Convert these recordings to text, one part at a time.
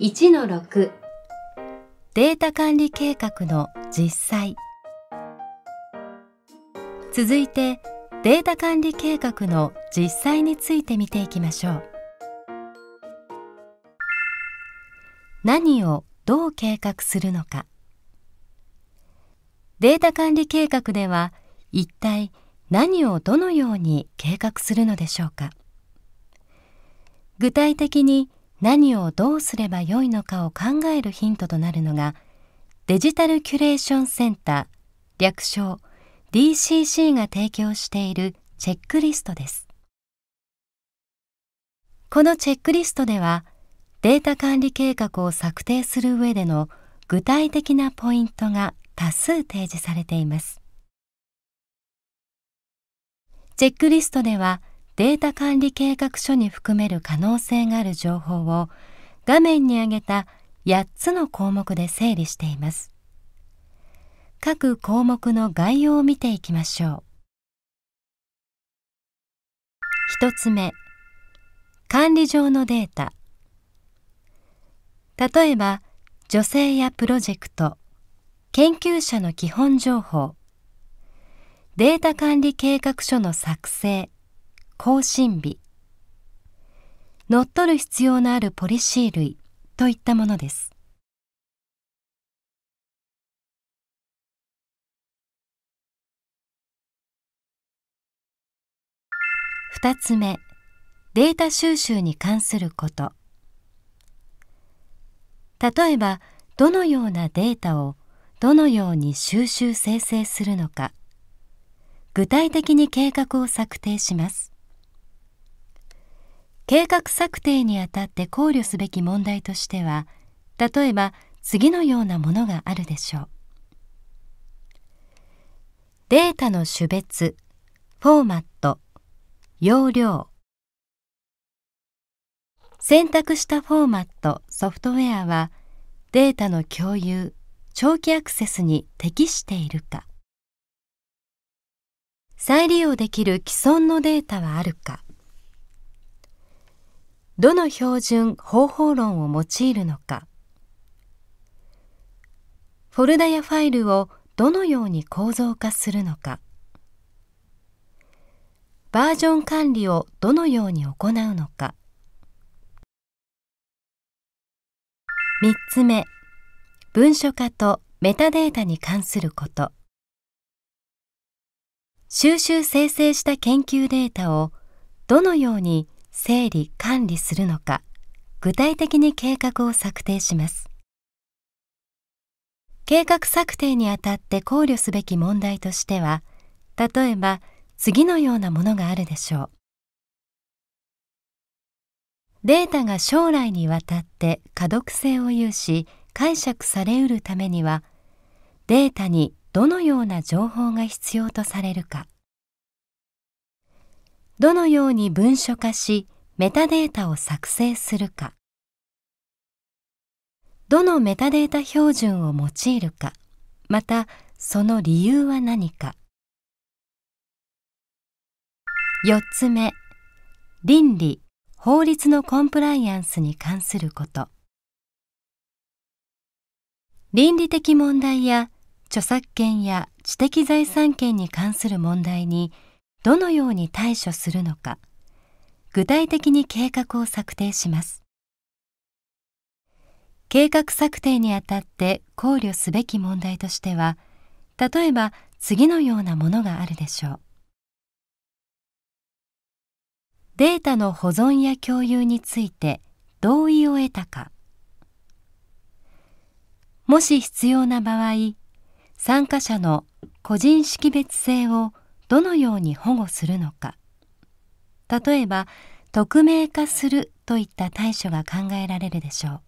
1-6データ管理計画の実際続いてデータ管理計画の実際について見ていきましょう何をどう計画するのかデータ管理計画では一体何をどのように計画するのでしょうか具体的に何をどうすればよいのかを考えるヒントとなるのがデジタルキュレーションセンター略称 DCC が提供しているチェックリストです。このチェックリストではデータ管理計画を策定する上での具体的なポイントが多数提示されています。チェックリストではデータ管理計画書に含める可能性がある情報を画面に上げた8つの項目で整理しています。各項目の概要を見ていきましょう。1つ目、管理上のデータ。例えば、女性やプロジェクト、研究者の基本情報、データ管理計画書の作成、更新日乗っ取る必要のあるポリシー類といったものです2つ目データ収集に関すること例えばどのようなデータをどのように収集生成するのか具体的に計画を策定します計画策定にあたって考慮すべき問題としては例えば次のようなものがあるでしょう。データの種別、フォーマット、容量選択したフォーマット、ソフトウェアはデータの共有、長期アクセスに適しているか再利用できる既存のデータはあるかどの標準方法論を用いるのかフォルダやファイルをどのように構造化するのかバージョン管理をどのように行うのか3つ目文書化とメタデータに関すること収集生成した研究データをどのように整理管理するのか具体的に計画を策定します計画策定にあたって考慮すべき問題としては例えば次のようなものがあるでしょうデータが将来にわたって可読性を有し解釈されうるためにはデータにどのような情報が必要とされるかどのように文書化しメタデータを作成するかどのメタデータ標準を用いるかまたその理由は何か4つ目倫理法律のコンプライアンスに関すること倫理的問題や著作権や知的財産権に関する問題にどのように対処するのか具体的に計画を策定します計画策定にあたって考慮すべき問題としては例えば次のようなものがあるでしょうデータの保存や共有について同意を得たかもし必要な場合参加者の個人識別性をどのように保護するのか例えば匿名化するといった対処が考えられるでしょう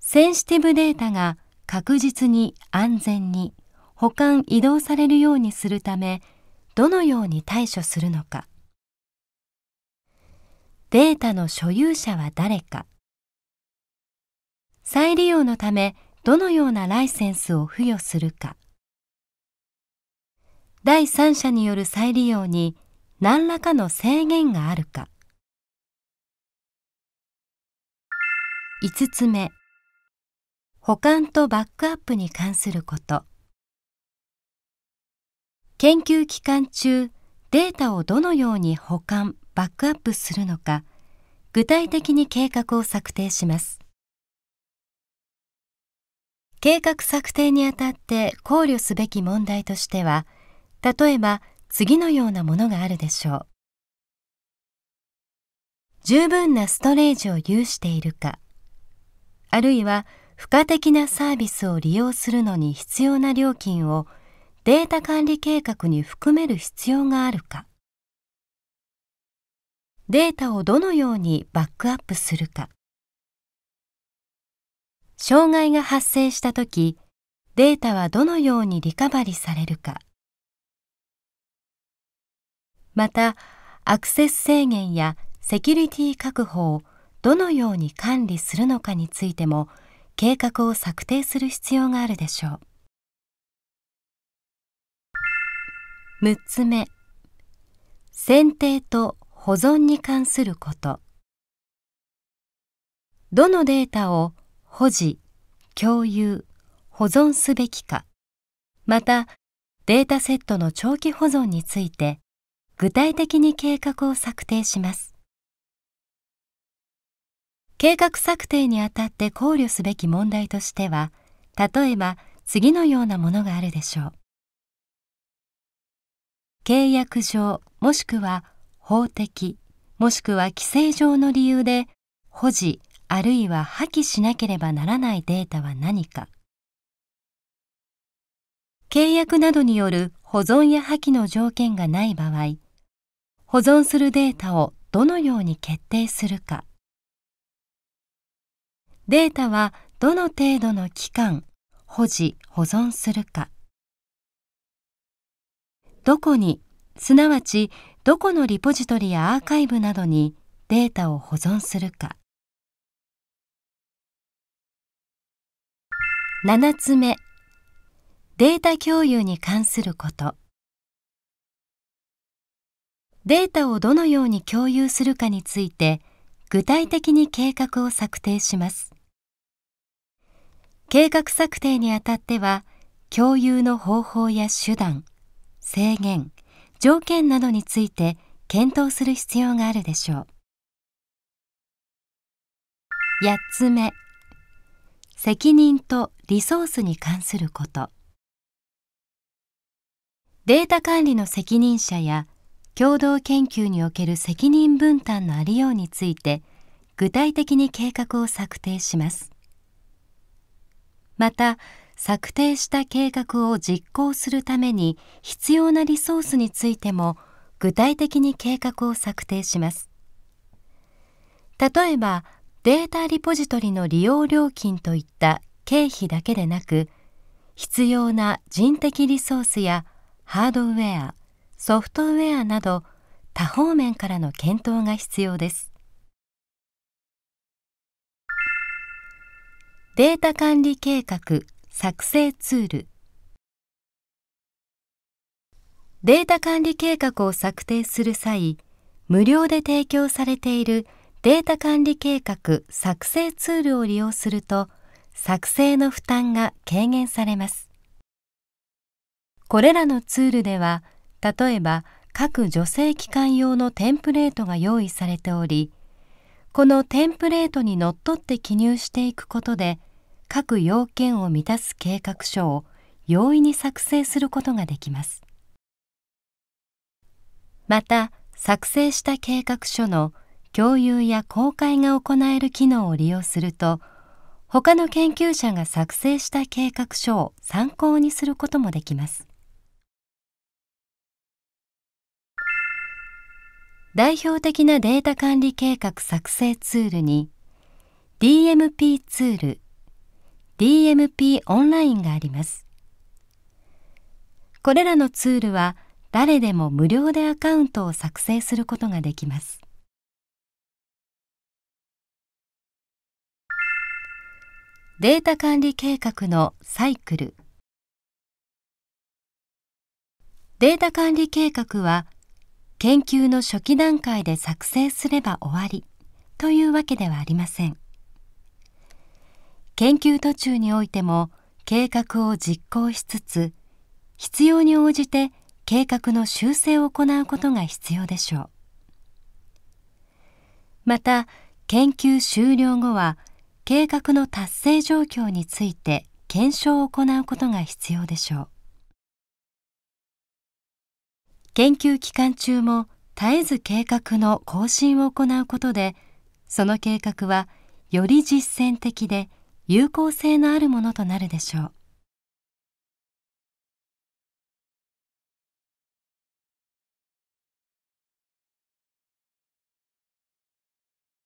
センシティブデータが確実に安全に保管移動されるようにするためどのように対処するのかデータの所有者は誰か再利用のためどのようなライセンスを付与するか第三者による再利用に何らかの制限があるか5つ目保管とバックアップに関すること研究期間中データをどのように保管バックアップするのか具体的に計画を策定します計画策定にあたって考慮すべき問題としては例えば次のようなものがあるでしょう。十分なストレージを有しているか、あるいは付加的なサービスを利用するのに必要な料金をデータ管理計画に含める必要があるか、データをどのようにバックアップするか、障害が発生した時、データはどのようにリカバリされるか、またアクセス制限やセキュリティ確保をどのように管理するのかについても計画を策定する必要があるでしょう6つ目選定と保存に関することどのデータを保持共有保存すべきかまたデータセットの長期保存について具体的に計画を策定します。計画策定にあたって考慮すべき問題としては、例えば次のようなものがあるでしょう。契約上もしくは法的もしくは規制上の理由で保持あるいは破棄しなければならないデータは何か契約などによる保存や破棄の条件がない場合保存するデータをどのように決定するかデータはどの程度の期間保持保存するかどこにすなわちどこのリポジトリやアーカイブなどにデータを保存するか7つ目データ共有に関することデータをどのように共有するかについて具体的に計画を策定します計画策定にあたっては共有の方法や手段制限条件などについて検討する必要があるでしょう8つ目責任とリソースに関することデータ管理の責任者や共同研究における責任分担のありようについて具体的に計画を策定しますまた策定した計画を実行するために必要なリソースについても具体的に計画を策定します例えばデータリポジトリの利用料金といった経費だけでなく必要な人的リソースやハードウェアソフトウェアなど多方面からの検討が必要です。データ管理計画作成ツールデータ管理計画を策定する際、無料で提供されているデータ管理計画作成ツールを利用すると、作成の負担が軽減されます。これらのツールでは、例えば各女性機関用のテンプレートが用意されておりこのテンプレートにのっとって記入していくことで各要件を満たす計画書を容易に作成することができます。また作成した計画書の共有や公開が行える機能を利用すると他の研究者が作成した計画書を参考にすることもできます。代表的なデータ管理計画作成ツールに DMP ツール、DMP オンラインがあります。これらのツールは誰でも無料でアカウントを作成することができます。データ管理計画のサイクルデータ管理計画は研究の初期段階で作成すれば終わりというわけではありません。研究途中においても計画を実行しつつ必要に応じて計画の修正を行うことが必要でしょう。また研究終了後は計画の達成状況について検証を行うことが必要でしょう。研究期間中も絶えず計画の更新を行うことでその計画はより実践的で有効性のあるものとなるでしょう